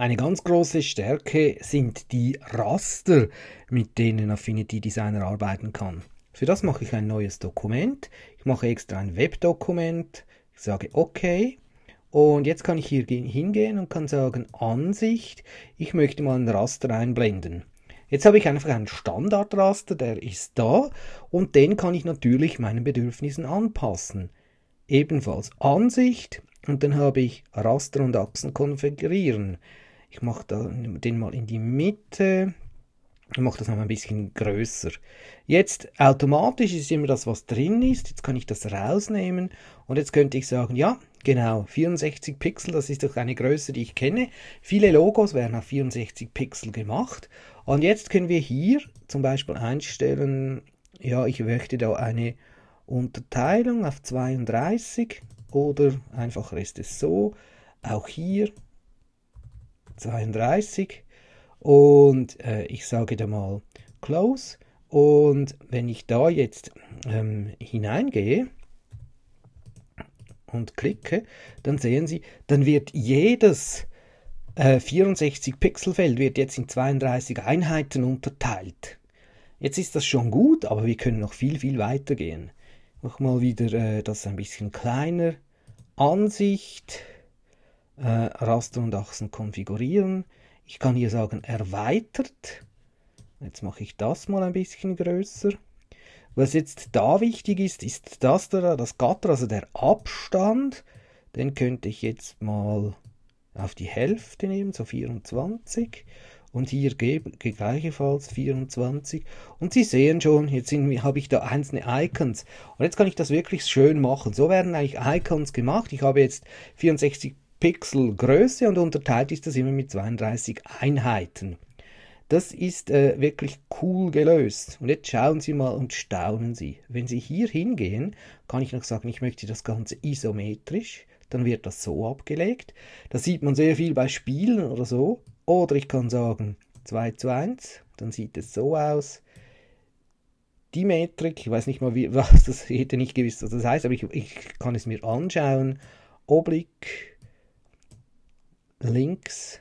Eine ganz große Stärke sind die Raster, mit denen Affinity Designer arbeiten kann. Für das mache ich ein neues Dokument. Ich mache extra ein Webdokument. Ich sage OK. Und jetzt kann ich hier hingehen und kann sagen Ansicht. Ich möchte mal ein Raster einblenden. Jetzt habe ich einfach einen Standardraster, der ist da und den kann ich natürlich meinen Bedürfnissen anpassen. Ebenfalls Ansicht und dann habe ich Raster und Achsen konfigurieren. Ich mache den mal in die Mitte. und mache das noch ein bisschen größer. Jetzt automatisch ist immer das, was drin ist. Jetzt kann ich das rausnehmen und jetzt könnte ich sagen, ja, genau, 64 Pixel, das ist doch eine Größe, die ich kenne. Viele Logos werden auf 64 Pixel gemacht. Und jetzt können wir hier zum Beispiel einstellen, ja, ich möchte da eine Unterteilung auf 32 oder einfach ist es so. Auch hier 32 und äh, ich sage da mal Close und wenn ich da jetzt ähm, hineingehe und klicke, dann sehen Sie, dann wird jedes äh, 64 Pixelfeld wird jetzt in 32 Einheiten unterteilt. Jetzt ist das schon gut, aber wir können noch viel, viel weiter gehen. Nochmal wieder äh, das ein bisschen kleiner. Ansicht äh, Raster und Achsen konfigurieren. Ich kann hier sagen erweitert. Jetzt mache ich das mal ein bisschen größer. Was jetzt da wichtig ist, ist das da, das Gatter, also der Abstand. Den könnte ich jetzt mal auf die Hälfte nehmen, so 24. Und hier gleichfalls 24. Und Sie sehen schon, jetzt habe ich da einzelne Icons. Und jetzt kann ich das wirklich schön machen. So werden eigentlich Icons gemacht. Ich habe jetzt 64 Pixelgröße und unterteilt ist das immer mit 32 Einheiten. Das ist äh, wirklich cool gelöst. Und jetzt schauen Sie mal und staunen Sie. Wenn Sie hier hingehen, kann ich noch sagen, ich möchte das Ganze isometrisch. Dann wird das so abgelegt. Das sieht man sehr viel bei Spielen oder so. Oder ich kann sagen 2 zu 1. Dann sieht es so aus. Die Metrik, ich weiß nicht mal, wie, was das hätte nicht gewusst, was das heißt, aber ich, ich kann es mir anschauen. Oblik, links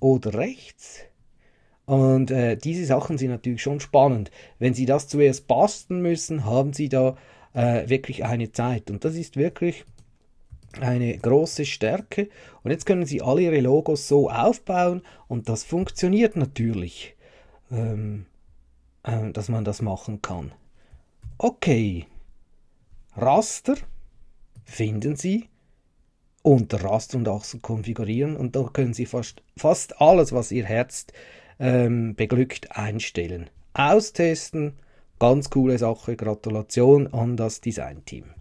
oder rechts. Und äh, diese Sachen sind natürlich schon spannend. Wenn Sie das zuerst basteln müssen, haben Sie da äh, wirklich eine Zeit. Und das ist wirklich eine große Stärke. Und jetzt können Sie alle Ihre Logos so aufbauen und das funktioniert natürlich, ähm, äh, dass man das machen kann. Okay, Raster finden Sie unter Raster und Achsel konfigurieren und da können Sie fast, fast alles, was Ihr Herz ähm, beglückt, einstellen. Austesten, ganz coole Sache, Gratulation an das Design-Team.